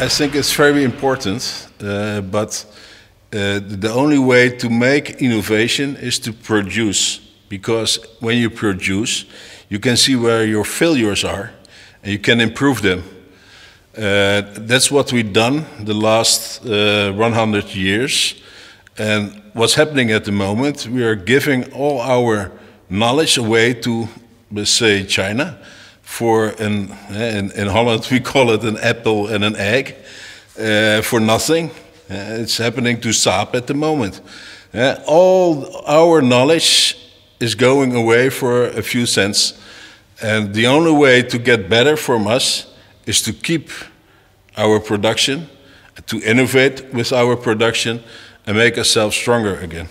I think it's very important, uh, but uh, the only way to make innovation is to produce, because when you produce, you can see where your failures are, and you can improve them. Uh, that's what we've done the last uh, 100 years, and what's happening at the moment, we are giving all our knowledge away to, let's say, China, for an, in, in Holland we call it an apple and an egg, uh, for nothing. Uh, it's happening to Saab at the moment. Uh, all our knowledge is going away for a few cents. And the only way to get better from us is to keep our production, to innovate with our production, and make ourselves stronger again.